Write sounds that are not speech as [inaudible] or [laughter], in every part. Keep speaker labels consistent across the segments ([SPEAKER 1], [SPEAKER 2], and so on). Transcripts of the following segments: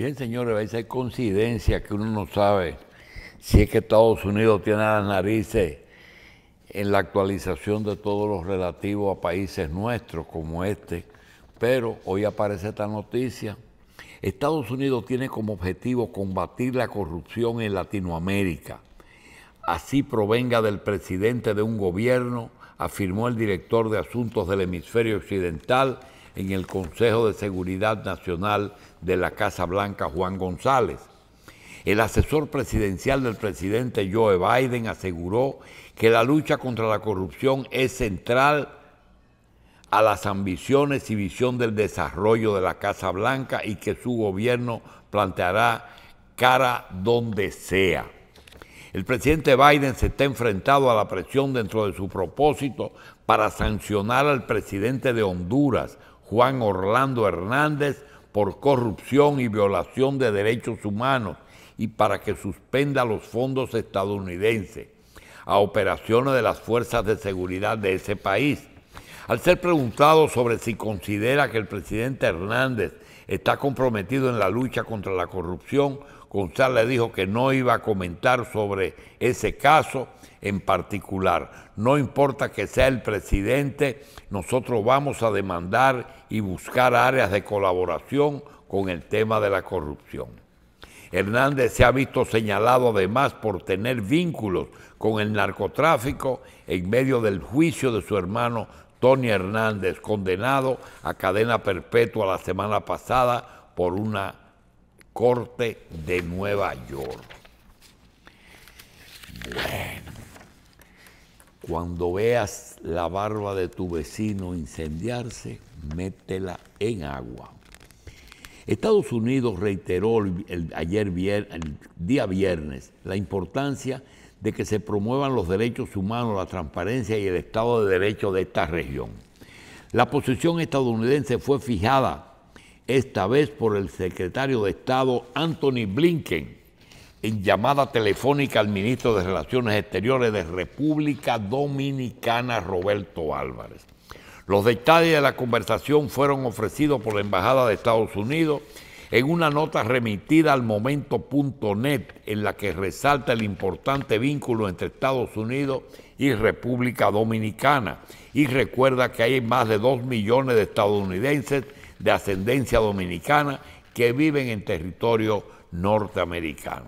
[SPEAKER 1] Bien, señores, a hay coincidencia que uno no sabe si es que Estados Unidos tiene las narices en la actualización de todos lo relativo a países nuestros como este, pero hoy aparece esta noticia. Estados Unidos tiene como objetivo combatir la corrupción en Latinoamérica. Así provenga del presidente de un gobierno, afirmó el director de Asuntos del Hemisferio Occidental, en el Consejo de Seguridad Nacional de la Casa Blanca, Juan González. El asesor presidencial del presidente Joe Biden aseguró que la lucha contra la corrupción es central a las ambiciones y visión del desarrollo de la Casa Blanca y que su gobierno planteará cara donde sea. El presidente Biden se está enfrentado a la presión dentro de su propósito para sancionar al presidente de Honduras, Juan Orlando Hernández por corrupción y violación de derechos humanos y para que suspenda los fondos estadounidenses a operaciones de las fuerzas de seguridad de ese país. Al ser preguntado sobre si considera que el presidente Hernández está comprometido en la lucha contra la corrupción, González dijo que no iba a comentar sobre ese caso en particular. No importa que sea el presidente, nosotros vamos a demandar y buscar áreas de colaboración con el tema de la corrupción. Hernández se ha visto señalado además por tener vínculos con el narcotráfico en medio del juicio de su hermano Tony Hernández, condenado a cadena perpetua la semana pasada por una Corte de Nueva York. Bueno, cuando veas la barba de tu vecino incendiarse, métela en agua. Estados Unidos reiteró el, ayer el día viernes la importancia de que se promuevan los derechos humanos, la transparencia y el Estado de Derecho de esta región. La posición estadounidense fue fijada esta vez por el secretario de Estado Anthony Blinken, en llamada telefónica al ministro de Relaciones Exteriores de República Dominicana, Roberto Álvarez. Los detalles de la conversación fueron ofrecidos por la Embajada de Estados Unidos en una nota remitida al momento.net en la que resalta el importante vínculo entre Estados Unidos y República Dominicana y recuerda que hay más de 2 millones de estadounidenses de ascendencia dominicana que viven en territorio norteamericano.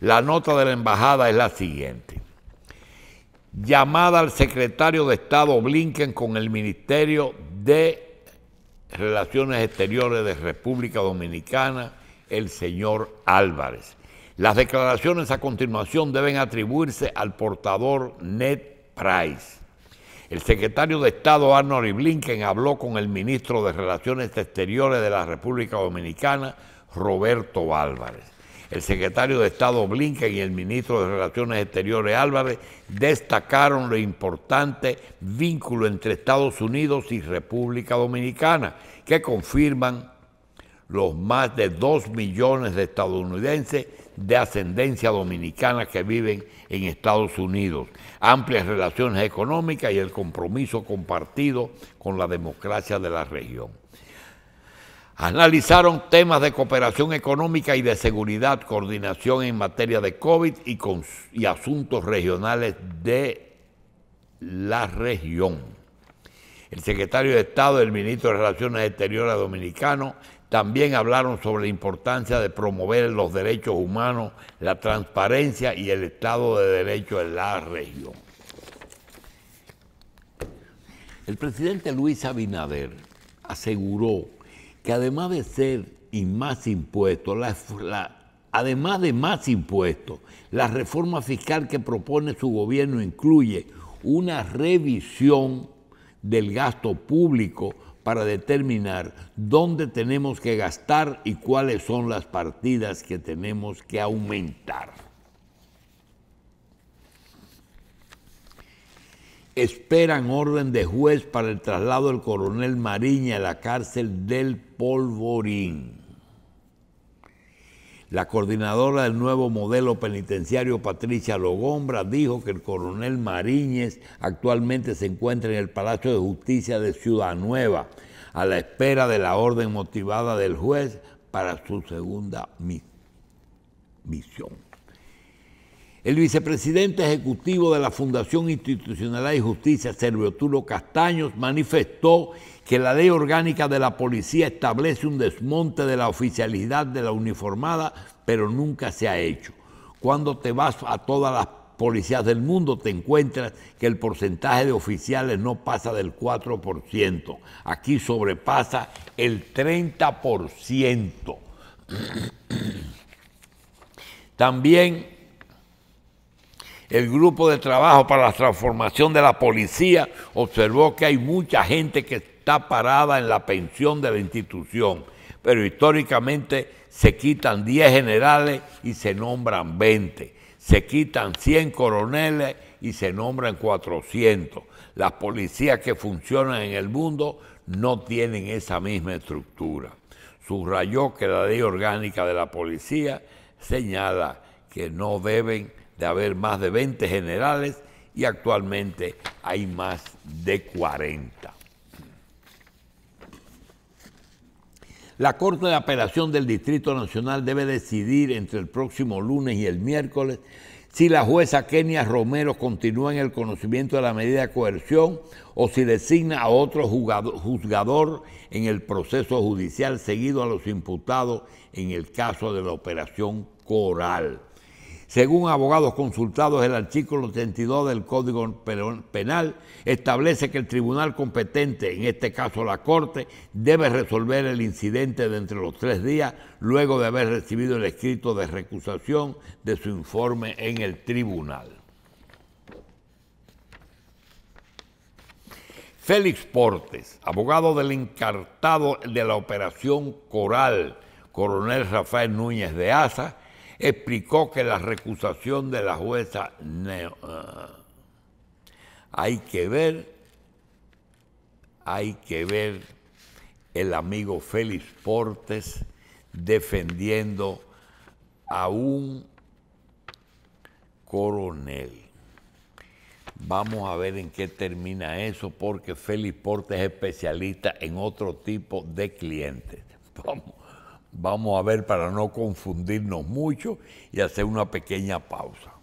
[SPEAKER 1] La nota de la embajada es la siguiente. Llamada al secretario de Estado Blinken con el Ministerio de Relaciones Exteriores de República Dominicana, el señor Álvarez. Las declaraciones a continuación deben atribuirse al portador Ned Price. El secretario de Estado Arnold Blinken habló con el ministro de Relaciones Exteriores de la República Dominicana, Roberto Álvarez. El secretario de Estado Blinken y el ministro de Relaciones Exteriores Álvarez destacaron lo importante vínculo entre Estados Unidos y República Dominicana, que confirman los más de dos millones de estadounidenses de ascendencia dominicana que viven en Estados Unidos, amplias relaciones económicas y el compromiso compartido con la democracia de la región. Analizaron temas de cooperación económica y de seguridad, coordinación en materia de COVID y, asuntos regionales de la región. El secretario de Estado, el ministro de Relaciones Exteriores dominicano, también hablaron sobre la importancia de promover los derechos humanos, la transparencia y el Estado de Derecho en la región. El presidente Luis Abinader aseguró que además de ser y más impuestos, la, además de más impuestos, la reforma fiscal que propone su gobierno incluye una revisión del gasto público para determinar dónde tenemos que gastar y cuáles son las partidas que tenemos que aumentar. Esperan orden de juez para el traslado del coronel Mariña a la cárcel del Polvorín. La coordinadora del nuevo modelo penitenciario, Patricia Logombra, dijo que el coronel Mariñez actualmente se encuentra en el Palacio de Justicia de Ciudad Nueva, a la espera de la orden motivada del juez para su segunda misión. El vicepresidente ejecutivo de la Fundación Institucional y Justicia, Servio Tulo Castaños, manifestó que la ley orgánica de la policía establece un desmonte de la oficialidad de la uniformada, pero nunca se ha hecho. Cuando te vas a todas las policías del mundo te encuentras que el porcentaje de oficiales no pasa del 4%. Aquí sobrepasa el 30%. También el grupo de trabajo para la transformación de la policía observó que hay mucha gente que está parada en la pensión de la institución, pero históricamente se quitan 10 generales y se nombran 20, se quitan 100 coroneles y se nombran 400. Las policías que funcionan en el mundo no tienen esa misma estructura. Subrayó que la ley orgánica de la policía señala que no deben de haber más de 20 generales y actualmente hay más de 40. La Corte de Apelación del Distrito Nacional debe decidir entre el próximo lunes y el miércoles si la jueza Kenia Romero continúa en el conocimiento de la medida de coerción o si designa a otro juzgador en el proceso judicial seguido a los imputados en el caso de la operación Coral. Según abogados consultados, el artículo 82 del Código Penal establece que el tribunal competente, en este caso la Corte, debe resolver el incidente de entre los tres días luego de haber recibido el escrito de recusación de su informe en el tribunal. Félix Portes, abogado del encartado de la operación Coral, coronel Rafael Núñez de Asa, explicó que la recusación de la jueza eh, hay que ver, hay que ver el amigo Félix Portes defendiendo a un coronel. Vamos a ver en qué termina eso, porque Félix Portes es especialista en otro tipo de clientes. [laughs] Vamos. Vamos a ver para no confundirnos mucho y hacer una pequeña pausa.